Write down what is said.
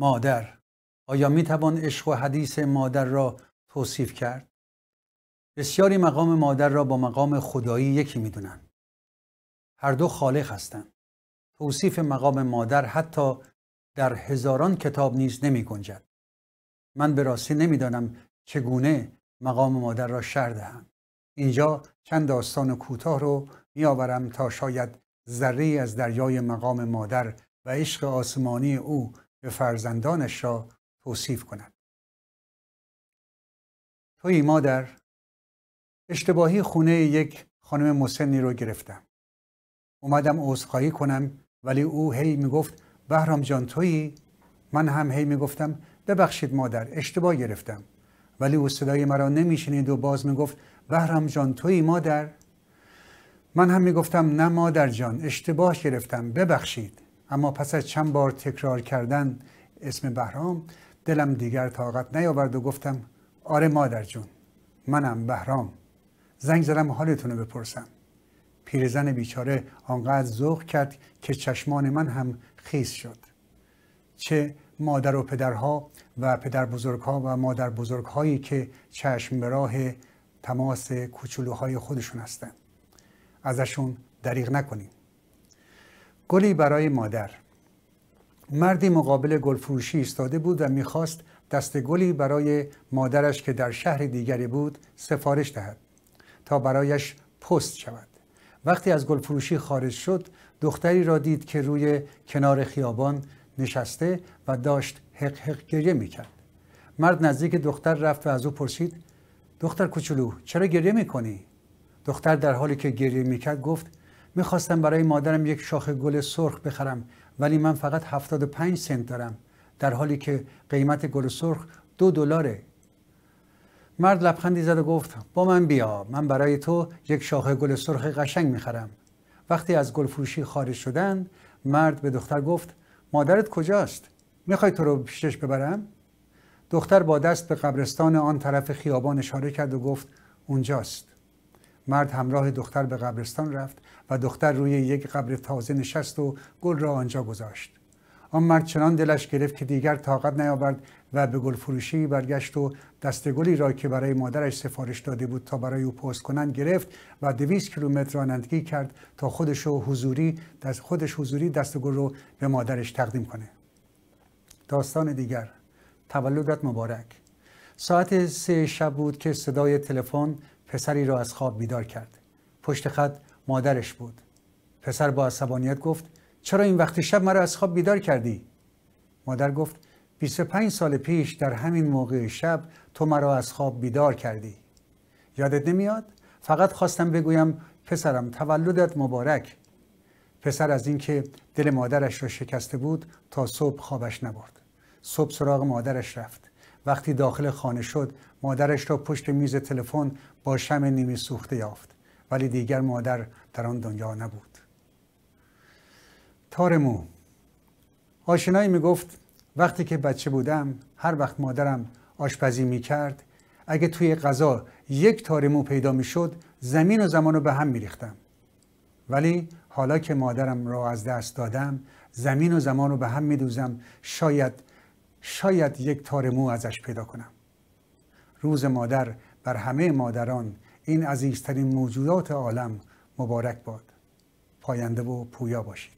مادر آیا می توان عشق و حدیث مادر را توصیف کرد؟ بسیاری مقام مادر را با مقام خدایی یکی می هر دو خالق هستند. توصیف مقام مادر حتی در هزاران کتاب نیز نمی گنجد. من به راستی نمیدانم چگونه مقام مادر را شر دهم. اینجا چند داستان کوتاه رو میآورم تا شاید ذره از دریای مقام مادر و عشق آسمانی او به فرزندانش را توصیف کند توی مادر اشتباهی خونه یک خانم مسنی رو گرفتم اومدم عذرخواهی کنم ولی او هی میگفت بهرام جان تویی من هم هی میگفتم ببخشید مادر اشتباه گرفتم ولی او صدای مرا نمیشنید و باز میگفت بهرام جان تویی مادر من هم میگفتم نه مادر جان اشتباه گرفتم ببخشید اما پس از چند بار تکرار کردن اسم بهرام دلم دیگر طاقت نیاورد و گفتم آره مادر جون منم بهرام زنگ زدم حالتون رو بپرسم پیرزن بیچاره آنقدر ذوق کرد که چشمان من هم خیس شد چه مادر و پدرها و پدر بزرگها و مادر بزرگهایی که چشم به راه تماس کوچولوهای خودشون هستند ازشون دریغ نکنیم گلی برای مادر مردی مقابل گلفروشی ایستاده بود و میخواست دست گلی برای مادرش که در شهر دیگری بود سفارش دهد تا برایش پست شود وقتی از گلفروشی خارج شد دختری را دید که روی کنار خیابان نشسته و داشت حق حق گریه میکرد مرد نزدیک دختر رفت و از او پرسید دختر کوچولو چرا گریه میکنی دختر در حالی که گریه میکرد گفت میخواستم برای مادرم یک شاخ گل سرخ بخرم ولی من فقط 75 سنت دارم در حالی که قیمت گل سرخ دو دلاره مرد لبخندی زد و گفت با من بیا من برای تو یک شاخه گل سرخ قشنگ میخرم وقتی از گلفروشی خارج شدن مرد به دختر گفت مادرت کجاست میخوای تو رو پیشش ببرم دختر با دست به قبرستان آن طرف خیابان اشاره کرد و گفت اونجاست مرد همراه دختر به قبرستان رفت و دختر روی یک قبر تازه نشست و گل را آنجا گذاشت آن مرد چنان دلش گرفت که دیگر طاقت نیاورد و به گل فروشی برگشت و دست گلی را که برای مادرش سفارش داده بود تا برای او پست کنند گرفت و دویست کیلومتر رانندگی کرد تا خودش و حضوری دست خودش حضوری دست گل رو به مادرش تقدیم کنه داستان دیگر تولدت مبارک ساعت سه شب بود که صدای تلفن پسری را از خواب بیدار کرد پشت خط مادرش بود پسر با عصبانیت گفت چرا این وقت شب مرا از خواب بیدار کردی مادر گفت 25 سال پیش در همین موقع شب تو مرا از خواب بیدار کردی یادت نمیاد فقط خواستم بگویم پسرم تولدت مبارک پسر از اینکه دل مادرش را شکسته بود تا صبح خوابش نبرد صبح سراغ مادرش رفت وقتی داخل خانه شد مادرش را پشت میز تلفن با شم نیمی سوخته یافت ولی دیگر مادر در آن دنیا نبود تارمو آشنایی می گفت وقتی که بچه بودم هر وقت مادرم آشپزی می کرد اگه توی غذا یک تارمو پیدا می شد زمین و زمان رو به هم می ریختم. ولی حالا که مادرم را از دست دادم زمین و زمان رو به هم می دوزم شاید شاید یک تار مو ازش پیدا کنم روز مادر بر همه مادران این عزیزترین موجودات عالم مبارک باد پاینده و پویا باشید